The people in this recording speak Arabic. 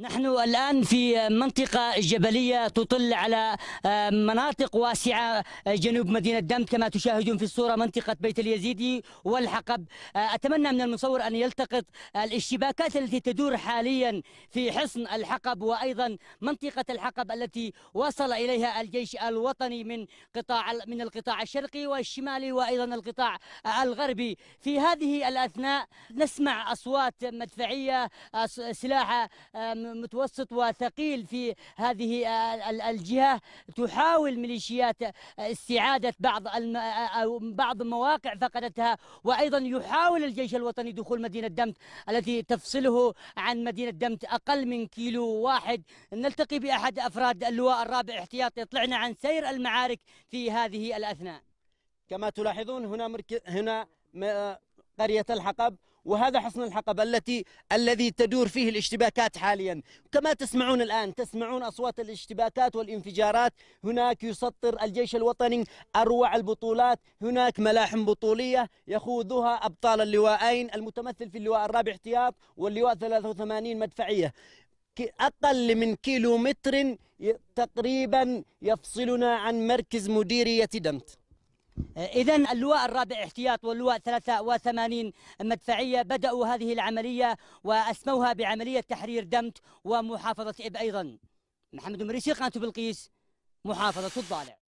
نحن الآن في منطقة جبلية تطل على آه، مناطق واسعة آه، جنوب مدينة دم كما تشاهدون في الصورة منطقة بيت اليزيدي والحقب آه، أتمنى من المصور أن يلتقط الاشتباكات التي تدور حاليا في حصن الحقب وأيضا منطقة الحقب التي وصل إليها الجيش الوطني من قطاع من القطاع الشرقي والشمالي وأيضا القطاع الغربي في هذه الأثناء نسمع أصوات مدفعية سلاح متوسط وثقيل في هذه الجهة تحاول ميليشيات استعادة بعض بعض المواقع فقدتها وأيضا يحاول الجيش الوطني دخول مدينة دمت التي تفصله عن مدينة دمت أقل من كيلو واحد نلتقي بأحد أفراد اللواء الرابع احتياط يطلعنا عن سير المعارك في هذه الأثناء كما تلاحظون هنا هنا قرية الحقب وهذا حصن الحقبة التي الذي تدور فيه الاشتباكات حاليا كما تسمعون الآن تسمعون أصوات الاشتباكات والانفجارات هناك يسطر الجيش الوطني أروع البطولات هناك ملاحم بطولية يخوضها أبطال اللواءين المتمثل في اللواء الرابع احتياط واللواء 83 مدفعية أقل من كيلومتر تقريبا يفصلنا عن مركز مديرية دمت آه، إذا اللواء الرابع احتياط واللواء 83 مدفعية بدأوا هذه العملية وأسموها بعملية تحرير دمت ومحافظة إب أيضا محمد مريسي قناة بلقيس محافظة الضالع